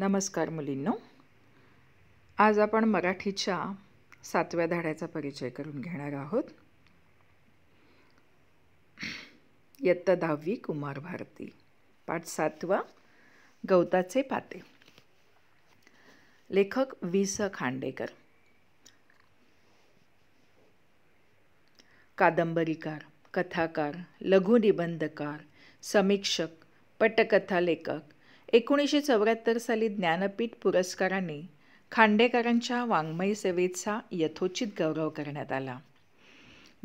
नमस्कार मुलींनो आज आपण मराठीच्या सातव्या धाड्याचा परिचय करून घेणार आहोत इयत्ता दहावी कुमार भारती पाठ सातवा गवताचे पाते लेखक वि स खांडेकर कादंबरीकार कथाकार लघुनिबंधकार समीक्षक पटकथा लेखक एकोणीसशे चौऱ्याहत्तर साली ज्ञानपीठ पुरस्काराने खांडेकरांच्या वाङ्मय सेवेचा यथोचित गौरव करण्यात आला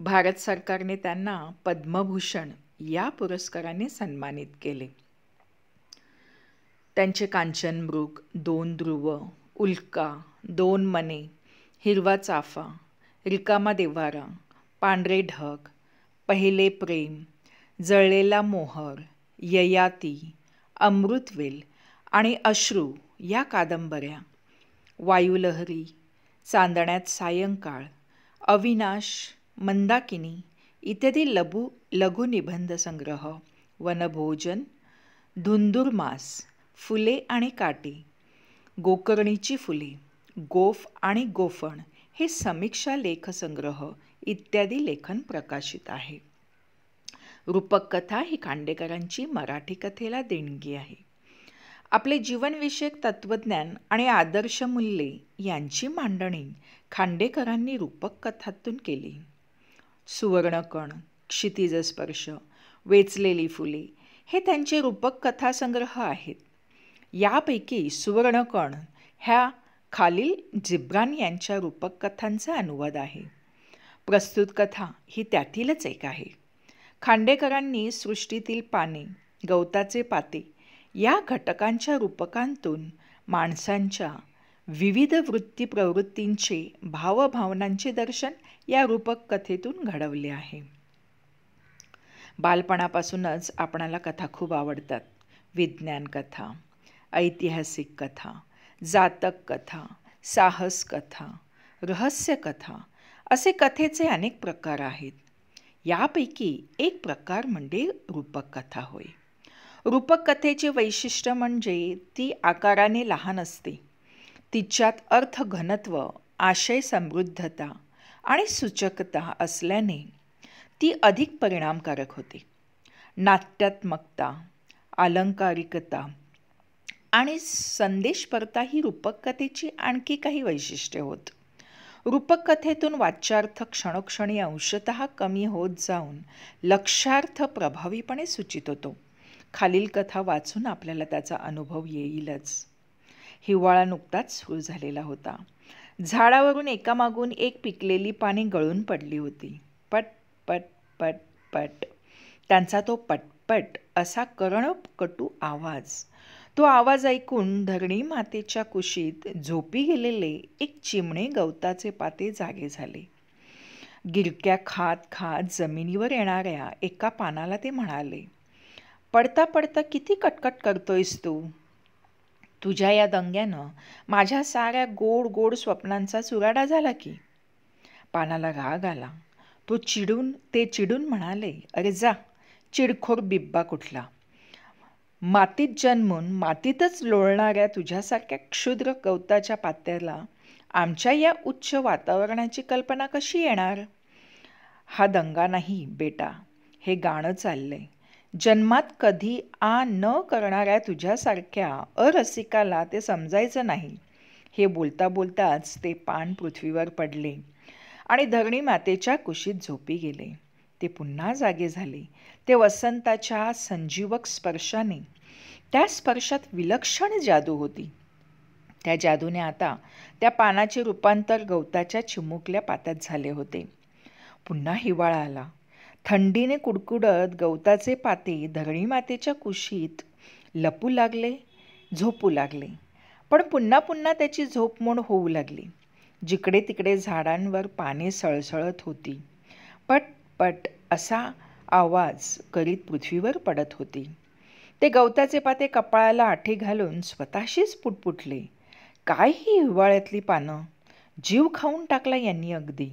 भारत सरकारने त्यांना पद्मभूषण या पुरस्काराने सन्मानित केले त्यांचे कांचनमृग दोन ध्रुव उल्का दोन मने हिरवा चाफा रिकामा देवारा पांढरे ढग पहिले प्रेम जळलेला मोहर ययाती अमृतवेल आणि अश्रू या कादंबऱ्या वायुलहरी चांदण्यात सायंकाळ अविनाश मंदाकिनी इत्यादी लघु संग्रह वनभोजन धुंदुरमास फुले आणि काटे गोकर्णीची फुले गोफ आणि गोफण हे समीक्षा लेखसंग्रह इत्यादी लेखन प्रकाशित आहे रूपक कथा ही खांडेकरांची मराठी कथेला देणगी आहे आपले जीवनविषयक तत्त्वज्ञान आणि आदर्श मूल्ये यांची मांडणी खांडेकरांनी रूपक कथातून केली सुवर्णकण क्षितिजस्पर्श वेचलेली फुले हे त्यांचे रूपक कथासंग्रह आहेत यापैकी सुवर्णकण ह्या खालील जिब्रान यांच्या रूपक कथांचा अनुवाद आहे प्रस्तुत कथा ही त्यातीलच एक आहे खांडेकरांनी सृष्टीतील पाने गवताचे पाते या घटकांच्या रूपकांतून माणसांच्या विविध वृत्ती प्रवृत्तींचे भावभावनांचे दर्शन या रूपक कथेतून घडवले आहे बालपणापासूनच आपणाला कथा खूप आवडतात विज्ञान कथा ऐतिहासिक कथा जातक कथा साहस कथा रहस्य कथा असे कथेचे अनेक प्रकार आहेत यापैकी एक प्रकार म्हणजे कथा होय कथेचे वैशिष्ट्य म्हणजे ती आकाराने लहान असते तिच्यात अर्थ घनत्व आशय समृद्धता आणि सूचकता असल्याने ती अधिक परिणामकारक होते नाट्यात्मकता अलंकारिकता आणि संदेशपरता ही कथेची आणखी काही वैशिष्ट्ये होत रूपकथेतून वाच्यार्थ क्षणोक्षणी अंशत कमी होत जाऊन लक्षार्थ प्रभावीपणे सूचित होतो खालील कथा वाचून आपल्याला त्याचा अनुभव येईलच हिवाळा नुकताच सुरू झालेला होता झाडावरून एकामागून एक पिकलेली पाने गळून पडली होती पट पट पट पट त्यांचा तो पटपट असा करणकटू आवाज तो आवाज ऐकून धरणी मातेच्या कुशीत झोपी गेलेले एक चिमणे गवताचे पाते जागे झाले गिरक्या खात खात जमिनीवर येणाऱ्या एका पानाला ते म्हणाले पडता पडता किती कटकट करतोयस तू तुझ्या या दंग्यानं माझ्या साऱ्या गोड गोड स्वप्नांचा चुराडा झाला की पानाला राग आला तो चिडून ते चिडून म्हणाले अरे जा चिडखोर बिब्बा कुठला मातीत जन्मून मातीतच लोळणाऱ्या तुझ्यासारख्या क्षुद्र गवताच्या पात्याला आमच्या या उच्च वातावरणाची कल्पना कशी येणार हा दंगा नाही बेटा हे गाणं चाललंय जन्मात कधी आ न करणाऱ्या तुझ्यासारख्या अरसिकाला ते समजायचं नाही हे बोलता बोलताच ते पान पृथ्वीवर पडले आणि धरणी मातेच्या कुशीत झोपी गेले ते पुन्हा जागे झाले ते वसंताच्या संजीवक स्पर्शाने त्या स्पर्शात विलक्षण जादू होती त्या जादूने आता त्या पानाचे रूपांतर गवताच्या चिमुकल्या पात्यात झाले होते पुन्हा हिवाळा आला थंडीने कुडकुडत गवताचे पाते धरणीमातेच्या कुशीत लपू लागले झोपू लागले पण पुन्हा पुन्हा त्याची झोपमोड होऊ लागली जिकडे तिकडे झाडांवर पाने सळसळत होती पण पट असा आवाज करीत पृथ्वीवर पडत होती ते गवताचे पाते कपाळाला आठी घालून स्वतःशीच पुटपुटले काय ही हिवाळ्यातली पानं जीव खाऊन टाकला यांनी अगदी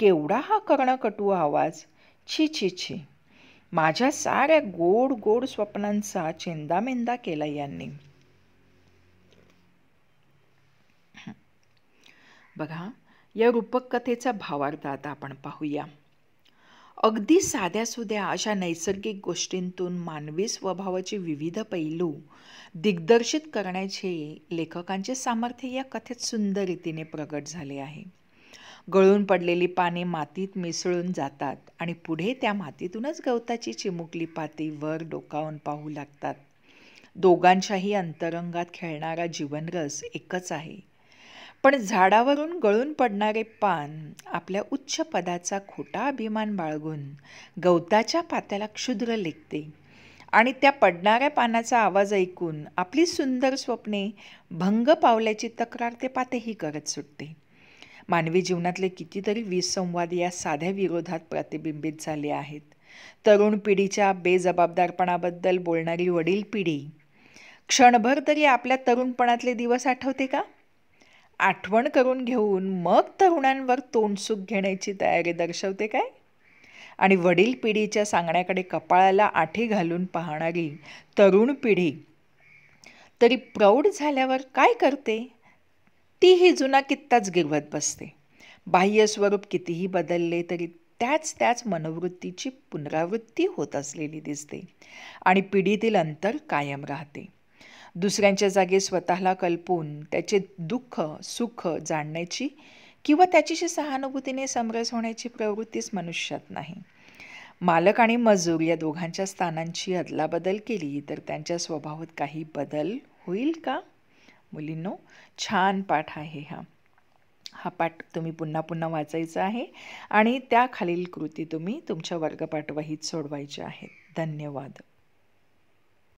केवढा हा कर्णकटू आवाज छी छी छी माझ्या साऱ्या गोड गोड स्वप्नांचा चेंदामेंदा केला यांनी बघा या रूपक कथेचा भावार्थ आता आपण पाहूया अगदी साध्यासुध्या अशा नैसर्गिक गोष्टींतून मानवी स्वभावाचे विविध पैलू दिग्दर्शित करण्याचे लेखकांचे सामर्थ्य या कथेत सुंदर रीतीने प्रगट झाले आहे गळून पडलेली पाने मातीत मिसळून जातात आणि पुढे त्या मातीतूनच गवताची चिमुकली पाती वर डोकावून पाहू लागतात दोघांच्याही अंतरंगात खेळणारा जीवनरस एकच आहे पण झाडावरून गळून पडणारे पान आपल्या उच्च पदाचा खोटा अभिमान बाळगून गवताच्या पात्याला क्षुद्र लेखते आणि त्या पडणाऱ्या पानाचा आवाज ऐकून आपली सुंदर स्वप्ने भंग पावल्याची तक्रार ते पातेही करत सुटते मानवी जीवनातले कितीतरी विसंवाद या साध्या विरोधात प्रतिबिंबित झाले आहेत तरुण पिढीच्या बेजबाबदारपणाबद्दल बोलणारी वडील पिढी क्षणभर तरी आपल्या तरुणपणातले दिवस आठवते का आठवण करून घेऊन मग तरुणांवर तोंडसुख घेण्याची तयारी दर्शवते काय आणि वडील पिढीच्या सांगण्याकडे कपाळाला आठी घालून पाहणारी तरुण पिढी तरी प्रौढ झाल्यावर काय करते तीही जुना कित्ताच गिरवत बसते बाह्य स्वरूप कितीही बदलले तरी त्याच त्याच मनोवृत्तीची पुनरावृत्ती होत असलेली दिसते आणि पिढीतील अंतर कायम राहते दुसऱ्यांच्या जागे स्वतःला कल्पून त्याचे दुःख सुख जाणण्याची किंवा त्याच्याशी सहानुभूतीने समरस होण्याची प्रवृत्तीच मनुष्यात नाही मालक आणि मजूर या दोघांच्या स्थानांची अदलाबदल केली तर त्यांच्या स्वभावात काही बदल होईल का मुलींनो छान पाठ आहे हा हा पाठ तुम्ही पुन्हा पुन्हा वाचायचा आहे आणि त्याखालील कृती तुम्ही तुमच्या वर्गपाठवाहीत सोडवायच्या आहेत धन्यवाद